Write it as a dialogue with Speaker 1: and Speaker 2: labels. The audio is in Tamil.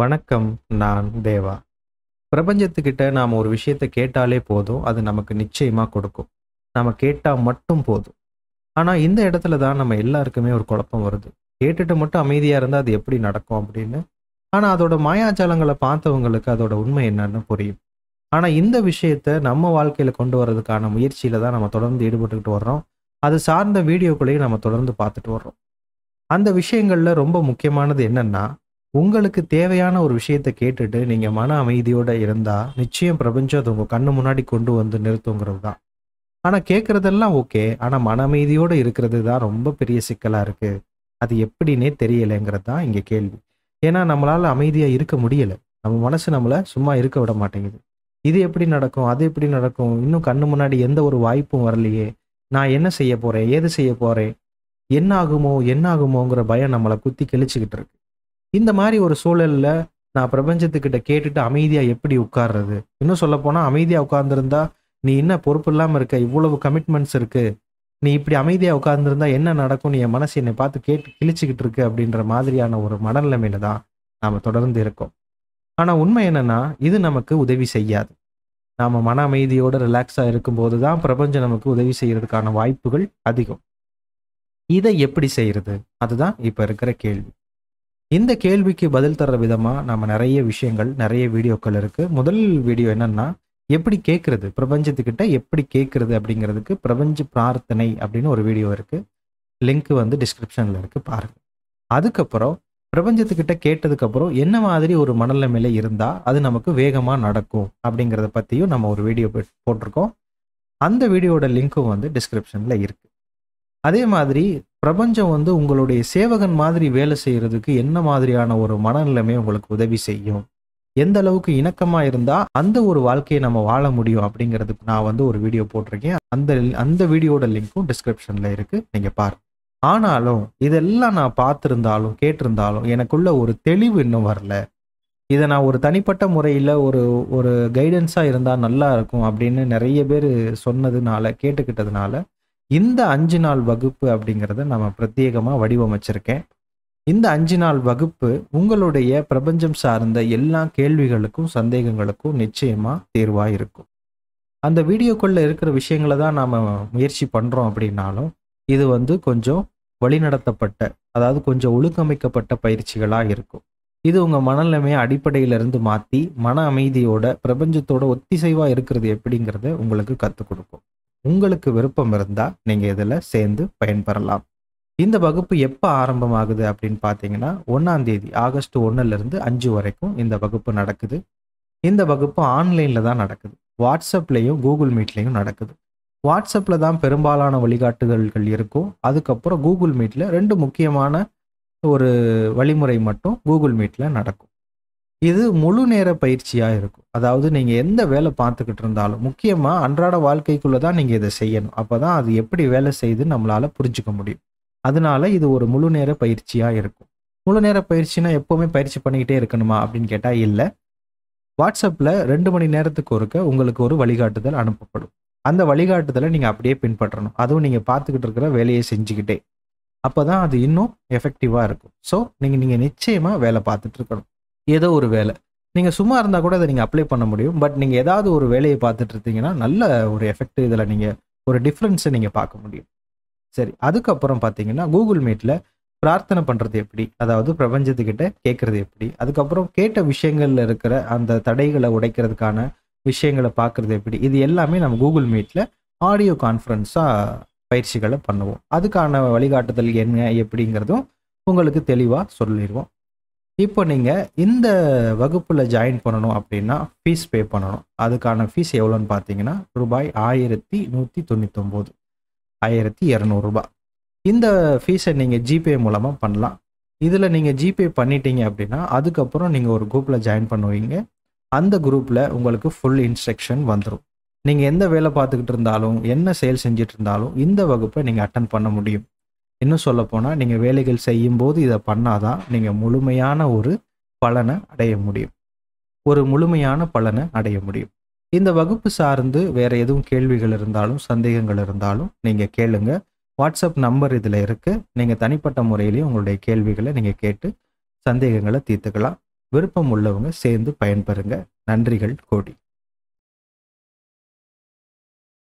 Speaker 1: வணக்கம் நான் தேவா பிரபஞ்சத்துக்கிட்ட நாம் ஒரு விஷயத்தை கேட்டாலே போதும் அது நமக்கு நிச்சயமாக கொடுக்கும் நாம் கேட்டால் மட்டும் போதும் ஆனால் இந்த இடத்துல தான் நம்ம எல்லாருக்குமே ஒரு குழப்பம் வருது கேட்டுட்டு மட்டும் அமைதியாக இருந்தால் அது எப்படி நடக்கும் அப்படின்னு ஆனால் அதோட மாயாஜாலங்களை பார்த்தவங்களுக்கு அதோட உண்மை என்னன்னு புரியும் ஆனால் இந்த விஷயத்த நம்ம வாழ்க்கையில் கொண்டு வர்றதுக்கான முயற்சியில் தான் நம்ம தொடர்ந்து ஈடுபட்டுக்கிட்டு வர்றோம் அது சார்ந்த வீடியோக்களையும் நம்ம தொடர்ந்து பார்த்துட்டு வர்றோம் அந்த விஷயங்களில் ரொம்ப முக்கியமானது என்னென்னா உங்களுக்கு தேவையான ஒரு விஷயத்த கேட்டுட்டு நீங்கள் மன அமைதியோடு இருந்தால் நிச்சயம் பிரபஞ்சம் அது உங்கள் கண்ணு முன்னாடி கொண்டு வந்து நிறுத்துங்கிறது தான் ஆனால் கேட்குறதெல்லாம் ஓகே ஆனால் மன அமைதியோடு இருக்கிறது தான் ரொம்ப பெரிய சிக்கலாக இருக்குது அது எப்படின்னே தெரியலைங்கிறது தான் இங்கே கேள்வி ஏன்னா நம்மளால் அமைதியாக இருக்க முடியலை நம்ம மனசு நம்மளை சும்மா இருக்க விட மாட்டேங்குது இது எப்படி நடக்கும் அது எப்படி நடக்கும் இன்னும் கண்ணு முன்னாடி எந்த ஒரு வாய்ப்பும் வரலையே நான் என்ன செய்ய போகிறேன் ஏது செய்ய போகிறேன் என்ன ஆகுமோ என்ன ஆகுமோங்கிற பயம் நம்மளை குத்தி கிழிச்சிக்கிட்டு இருக்கு இந்த மாதிரி ஒரு சூழலில் நான் பிரபஞ்சத்துக்கிட்ட கேட்டுட்டு அமைதியாக எப்படி உட்கார்றது இன்னும் சொல்லப்போனால் அமைதியாக உட்கார்ந்துருந்தா நீ என்ன பொறுப்பு இல்லாமல் இருக்க இவ்வளவு கமிட்மெண்ட்ஸ் இருக்குது நீ இப்படி அமைதியாக உட்கார்ந்துருந்தா என்ன நடக்கும் நீ என் மனசு என்னை பார்த்து கேட்டு கிழிச்சிக்கிட்டு இருக்கு அப்படின்ற மாதிரியான ஒரு மனநிலைமையில தான் நாம் தொடர்ந்து இருக்கோம் ஆனால் உண்மை என்னென்னா இது நமக்கு உதவி செய்யாது நாம் மன அமைதியோடு ரிலாக்ஸாக இருக்கும்போது தான் பிரபஞ்சம் நமக்கு உதவி செய்கிறதுக்கான வாய்ப்புகள் அதிகம் இதை எப்படி செய்கிறது அதுதான் இப்போ இருக்கிற கேள்வி இந்த கேள்விக்கு பதில் தர்ற விதமாக நம்ம நிறைய விஷயங்கள் நிறைய வீடியோக்கள் இருக்குது முதல் வீடியோ என்னென்னா எப்படி கேட்குறது பிரபஞ்சத்துக்கிட்ட எப்படி கேட்குறது அப்படிங்கிறதுக்கு பிரபஞ்ச பிரார்த்தனை அப்படின்னு ஒரு வீடியோ இருக்குது லிங்க் வந்து டிஸ்கிரிப்ஷனில் இருக்குது பாருங்கள் அதுக்கப்புறம் பிரபஞ்சத்துக்கிட்ட கேட்டதுக்கப்புறம் என்ன மாதிரி ஒரு மனநிலைமையில இருந்தால் அது நமக்கு வேகமாக நடக்கும் அப்படிங்கிறத பற்றியும் நம்ம ஒரு வீடியோ போட்டிருக்கோம் அந்த வீடியோட லிங்க்கும் வந்து டிஸ்கிரிப்ஷனில் இருக்குது அதே மாதிரி பிரபஞ்சம் வந்து உங்களுடைய சேவகன் மாதிரி வேலை செய்கிறதுக்கு என்ன மாதிரியான ஒரு மனநிலைமை உங்களுக்கு உதவி செய்யும் எந்த அளவுக்கு இணக்கமாக இருந்தால் அந்த ஒரு வாழ்க்கையை நம்ம வாழ முடியும் அப்படிங்கிறதுக்கு நான் வந்து ஒரு வீடியோ போட்டிருக்கேன் அந்த அந்த வீடியோட லிங்க்கும் டிஸ்கிரிப்ஷனில் இருக்குது நீங்கள் பாரு ஆனாலும் இதெல்லாம் நான் பார்த்துருந்தாலும் கேட்டிருந்தாலும் எனக்குள்ள ஒரு தெளிவு இன்னும் வரல இதை நான் ஒரு தனிப்பட்ட முறையில் ஒரு ஒரு கைடன்ஸாக இருந்தால் நல்லா இருக்கும் அப்படின்னு நிறைய பேர் சொன்னதுனால கேட்டுக்கிட்டதுனால இந்த அஞ்சு நாள் வகுப்பு அப்படிங்கிறத நம்ம பிரத்யேகமாக வடிவமைச்சிருக்கேன் இந்த அஞ்சு நாள் வகுப்பு உங்களுடைய பிரபஞ்சம் சார்ந்த எல்லா கேள்விகளுக்கும் சந்தேகங்களுக்கும் நிச்சயமாக தேர்வாக இருக்கும் அந்த வீடியோக்குள்ளே இருக்கிற விஷயங்களை தான் நாம் முயற்சி பண்ணுறோம் அப்படின்னாலும் இது வந்து கொஞ்சம் வழிநடத்தப்பட்ட அதாவது கொஞ்சம் ஒழுங்கமைக்கப்பட்ட பயிற்சிகளாக இருக்கும் இது உங்கள் மனநிலைமையை அடிப்படையிலிருந்து மாற்றி மன அமைதியோட பிரபஞ்சத்தோட ஒத்திசைவாக இருக்கிறது எப்படிங்கிறத உங்களுக்கு கற்றுக் கொடுக்கும் உங்களுக்கு விருப்பம் இருந்தால் நீங்கள் இதில் சேர்ந்து பயன்பெறலாம் இந்த வகுப்பு எப்போ ஆரம்பமாகுது அப்படின்னு பார்த்தீங்கன்னா ஒன்றாந்தேதி ஆகஸ்ட் ஒன்றுலேருந்து அஞ்சு வரைக்கும் இந்த வகுப்பு நடக்குது இந்த வகுப்பு ஆன்லைனில் தான் நடக்குது வாட்ஸ்அப்லேயும் கூகுள் மீட்லேயும் நடக்குது வாட்ஸ்அப்பில் தான் பெரும்பாலான வழிகாட்டுதல்கள் இருக்கும் அதுக்கப்புறம் கூகுள் மீட்டில் ரெண்டு முக்கியமான ஒரு வழிமுறை மட்டும் கூகுள் மீட்டில் நடக்கும் இது முழு நேர பயிற்சியாக இருக்கும் அதாவது நீங்கள் எந்த வேலை பார்த்துக்கிட்டு இருந்தாலும் முக்கியமாக அன்றாட வாழ்க்கைக்குள்ளே தான் நீங்கள் இதை செய்யணும் அப்போ தான் அது எப்படி வேலை செய்து நம்மளால் புரிஞ்சுக்க முடியும் அதனால இது ஒரு முழு நேர பயிற்சியாக இருக்கும் முழு நேர பயிற்சினா எப்போவுமே பயிற்சி பண்ணிக்கிட்டே இருக்கணுமா அப்படின்னு கேட்டால் இல்லை வாட்ஸ்அப்பில் ரெண்டு மணி நேரத்துக்கு ஒருக்க உங்களுக்கு ஒரு வழிகாட்டுதல் அனுப்பப்படும் அந்த வழிகாட்டுதலை நீங்கள் அப்படியே பின்பற்றணும் அதுவும் நீங்கள் பார்த்துக்கிட்டு இருக்கிற வேலையை செஞ்சுக்கிட்டே அப்போ தான் அது இன்னும் எஃபெக்டிவாக இருக்கும் ஸோ நீங்கள் நீங்கள் நிச்சயமாக வேலை பார்த்துட்டு இருக்கணும் ஏதோ ஒரு வேலை நீங்கள் சும்மா இருந்தால் கூட அதை நீங்கள் அப்ளை பண்ண முடியும் பட் நீங்கள் ஏதாவது ஒரு வேலையை பார்த்துட்டு இருந்தீங்கன்னா நல்ல ஒரு எஃபெக்ட் இதில் நீங்கள் ஒரு டிஃப்ரென்ஸை நீங்கள் பார்க்க முடியும் சரி அதுக்கப்புறம் பார்த்தீங்கன்னா கூகுள் மீட்டில் பிரார்த்தனை பண்ணுறது எப்படி அதாவது பிரபஞ்சத்துக்கிட்ட கேட்குறது எப்படி அதுக்கப்புறம் கேட்ட விஷயங்களில் இருக்கிற அந்த தடைகளை உடைக்கிறதுக்கான விஷயங்களை பார்க்குறது எப்படி இது எல்லாமே நம்ம கூகுள் மீட்டில் ஆடியோ கான்ஃபரன்ஸாக பயிற்சிகளை பண்ணுவோம் அதுக்கான வழிகாட்டுதல் என்ன எப்படிங்கிறதும் உங்களுக்கு தெளிவாக சொல்லிடுவோம் இப்போ நீங்கள் இந்த வகுப்பில் ஜாயின் பண்ணணும் அப்படின்னா ஃபீஸ் பே பண்ணணும் அதுக்கான ஃபீஸ் எவ்வளோன்னு பார்த்தீங்கன்னா ரூபாய் ஆயிரத்தி நூற்றி தொண்ணூத்தொம்போது ஆயிரத்தி இரநூறுபா இந்த ஃபீஸை நீங்கள் ஜிபே மூலமாக பண்ணலாம் இதில் நீங்கள் ஜிபே பண்ணிட்டீங்க அப்படின்னா அதுக்கப்புறம் நீங்கள் ஒரு குரூப்பில் ஜாயின் பண்ணுவீங்க அந்த குரூப்பில் உங்களுக்கு ஃபுல் இன்ஸ்ட்ரக்ஷன் வந்துடும் நீங்கள் எந்த வேலை பார்த்துக்கிட்டு இருந்தாலும் என்ன செயல் செஞ்சுட்டு இருந்தாலும் இந்த வகுப்பை நீங்கள் அட்டன் பண்ண முடியும் இன்னும் சொல்லப்போனால் நீங்கள் வேலைகள் செய்யும்போது இதை பண்ணாதான் நீங்கள் முழுமையான ஒரு பலனை அடைய முடியும் ஒரு முழுமையான பலனை அடைய முடியும் இந்த வகுப்பு சார்ந்து வேறு எதுவும் கேள்விகள் இருந்தாலும் சந்தேகங்கள் இருந்தாலும் நீங்கள் கேளுங்க வாட்ஸ்அப் நம்பர் இதில் இருக்குது நீங்கள் தனிப்பட்ட முறையிலையும் உங்களுடைய கேள்விகளை நீங்கள் கேட்டு சந்தேகங்களை தீர்த்துக்கலாம் விருப்பம் உள்ளவங்க சேர்ந்து பயன்பெறுங்க நன்றிகள் கோடி